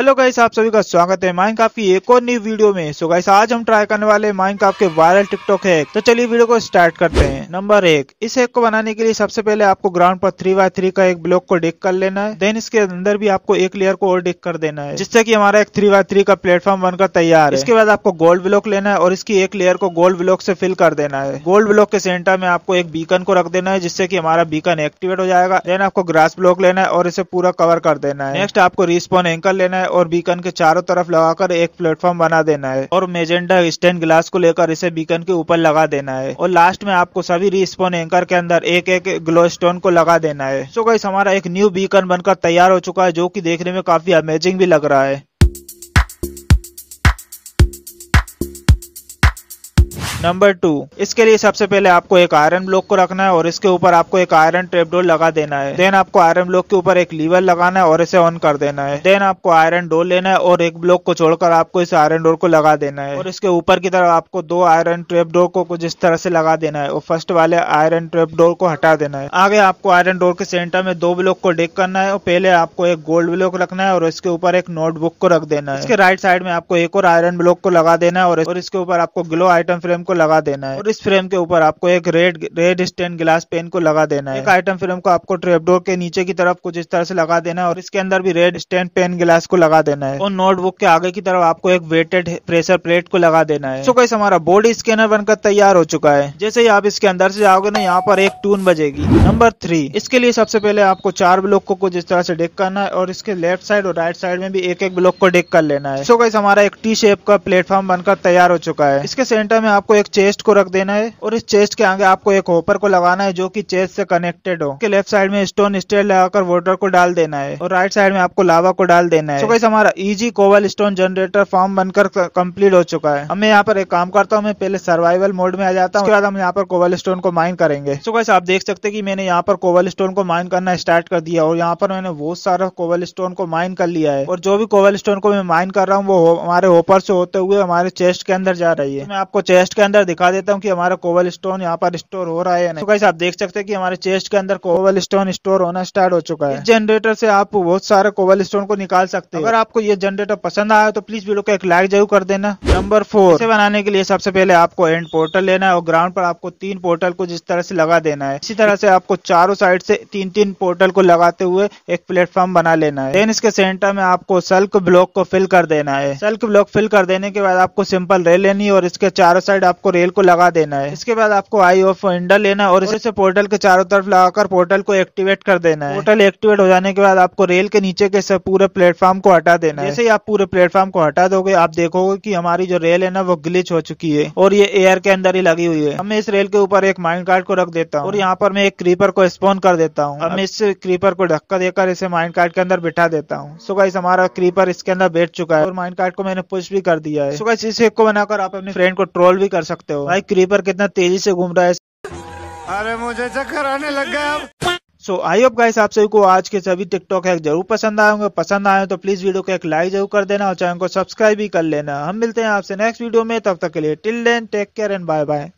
hello guys आप सभी का स्वागत है माइनक्राफ्ट की एक और न्यू वीडियो में सो गाइस आज हम ट्राई करने वाले माइनक्राफ्ट के वायरल टिकटॉक हैक तो चलिए वीडियो को स्टार्ट करते हैं नंबर एक इस हैक को बनाने के लिए सबसे पहले आपको ग्राउंड पर थ्री बाय थ्री का एक ब्लॉक को डिक कर लेना है देन इसके अंदर भी आपको एक लेयर को और डिक कर देना है जिससे की हमारा एक थ्री बाय थ्री का प्लेटफॉर्म बनकर तैयार है इसके बाद आपको गोल्ड ब्लॉक लेना है और इसकी एक लेयर को गोल्ड ब्लॉक से फिल कर देना है गोल्ड ब्लॉक के सेंटर में आपको एक बीकन को रख देना है जिससे की हमारा बीकन एक्टिवेट हो जाएगा देन आपको ग्रास ब्लॉक लेना है और इसे पूरा कवर कर देना है नेक्स्ट आपको रिस्पॉन एंकर लेना है और बीकन के चारों तरफ लगाकर एक प्लेटफॉर्म बना देना है और मेजेंडा स्टैंड ग्लास को लेकर इसे बीकन के ऊपर लगा देना है और लास्ट में आपको सभी रिस्पोन एंकर के अंदर एक एक ग्लो स्टोन को लगा देना है सो so गाइस हमारा एक न्यू बीकन बनकर तैयार हो चुका है जो की देखने में काफी अमेजिंग भी लग रहा है नंबर टू इसके लिए सबसे पहले आपको एक आयरन ब्लॉक को रखना है और इसके ऊपर आपको एक आयरन ट्रेपडोर लगा देना है देन आपको आयरन ब्लॉक के ऊपर एक लीवर लगाना है और इसे ऑन कर देना है देन आपको आयरन डोर लेना है और एक ब्लॉक को छोड़कर आपको इस आयरन डोर को लगा देना है और इसके ऊपर की तरफ आपको दो आयरन ट्रेप डोर को कुछ इस तरह से लगा देना है और फर्स्ट वाले आयरन ट्रेप को हटा देना है आगे आपको आयरन डोर के सेंटर में दो ब्लॉक को डेक करना है और पहले आपको एक गोल्ड ब्लॉक रखना है और इसके ऊपर एक नोटबुक को रख देना है इसके राइट साइड में आपको एक और आयरन ब्लॉक को लगा देना है और इसके ऊपर आपको ग्लो आइटम फ्रेम को लगा देना है और इस फ्रेम के ऊपर आपको एक red red stain glass pane को लगा देना है एक आइटम फ्रेम को आपको ट्रेपडोर के नीचे की तरफ कुछ इस तरह से लगा देना है और इसके अंदर भी रेड स्टैंड पेन ग्लास को लगा देना है और नोटबुक के आगे की तरफ आपको एक वेटेड प्रेशर प्लेट को लगा देना है तो कैसे हमारा बोर्ड स्कैनर बनकर तैयार हो चुका है जैसे ही आप इसके अंदर से जाओगे ना यहाँ पर एक टून बजेगी नंबर थ्री इसके लिए सबसे पहले आपको चार ब्लॉक को कुछ इस तरह से डेक करना है और इसके लेफ्ट साइड और राइट साइड में भी एक एक ब्लॉक को डेक कर लेना है सो so हमारा एक टी शेप का प्लेटफॉर्म बनकर तैयार हो चुका है इसके सेंटर में आपको एक चेस्ट को रख देना है और इस चेस्ट के आगे आपको एक होपर को लगाना है जो की चेस्ट से कनेक्टेड हो लेफ्ट साइड में स्टोन स्टेल लगाकर वोटर को डाल देना है और राइट साइड में आपको लावा को डाल देना है तो हमारा easy cobble stone generator form बनकर कंप्लीट हो चुका है हमें यहाँ पर एक काम करता हूँ मैं पहले सर्वाइवल मोड में आ जाता हूँ उसके बाद हम यहाँ पर कोवल स्टोन को माइन करेंगे सो कैसे आप देख सकते की मैंने यहाँ पर कोवल स्टोन को माइन करना स्टार्ट कर दिया और यहाँ पर मैंने बहुत सारा कोवल स्टोन को माइन कर लिया है और जो भी कोवल स्टोन को मैं माइन कर रहा हूँ वो हमारे होपर से होते हुए हमारे चेस्ट के अंदर जा रही है मैं आपको चेस्ट के अंदर दिखा देता हूँ कि हमारा कोवल स्टोन यहाँ पर स्टोर हो रहा है या तो आप देख सकते हैं कि हमारे चेस्ट के अंदर कोवल स्टोन स्टोर होना स्टार्ट हो चुका है जनरेटर से आप बहुत सारे कोवल स्टोन को निकाल सकते हैं अगर आपको ये जनरेटर पसंद आया तो प्लीज वीडियो को एक लाइक जरूर कर देना नंबर फोर इसे बनाने के लिए सबसे पहले आपको एंड पोर्टल लेना है और ग्राउंड पर आपको तीन पोर्टल को जिस तरह से लगा देना है इसी तरह से आपको चारों साइड से तीन तीन पोर्टल को लगाते हुए एक प्लेटफॉर्म बना लेना है देन इसके सेंटर में आपको सल्क ब्लॉक को फिल कर देना है सल्क ब्लॉक फिल कर देने के बाद आपको सिंपल रेल लेनी है और इसके चारों साइड आप आपको रेल को लगा देना है इसके बाद आपको आई ओफ हैंडल लेना है और इसे पोर्टल के चारों तरफ लगाकर पोर्टल को एक्टिवेट कर देना है पोर्टल एक्टिवेट हो जाने के बाद आपको रेल के नीचे के पूरे प्लेटफॉर्म को हटा देना है जैसे ही आप पूरे प्लेटफॉर्म को हटा दोगे आप देखोगे की हमारी जो रेल है ना वो ग्लिच हो चुकी है और ये एयर के अंदर ही लगी हुई है अब मैं इस रेल के ऊपर एक माइंड कार्ड को रख देता हूँ और यहाँ पर मैं एक क्रीपर को स्पोन कर देता हूँ हम इस क्रीपर को धक्का देकर इसे माइंड कार्ड के अंदर बिठा देता हूँ सो गाइस हमारा क्रीपर इसके अंदर बैठ चुका है और माइंड कार्ड को मैंने पुश भी कर दिया है सो गाइस इस को बनाकर आप अपने फ्रेंड को ट्रोल भी कर सकते हो भाई क्रीपर कितना तेजी से घूम रहा है अरे मुझे चक्कर आने लग गया सो आई होप गाइस आप सभी को आज के सभी टिकटॉक है जरूर पसंद आए होंगे पसंद आए तो प्लीज वीडियो को एक लाइक जरूर कर देना और चैनल को सब्सक्राइब भी कर लेना हम मिलते हैं आपसे नेक्स्ट वीडियो में तब तक के लिए till then take care and bye bye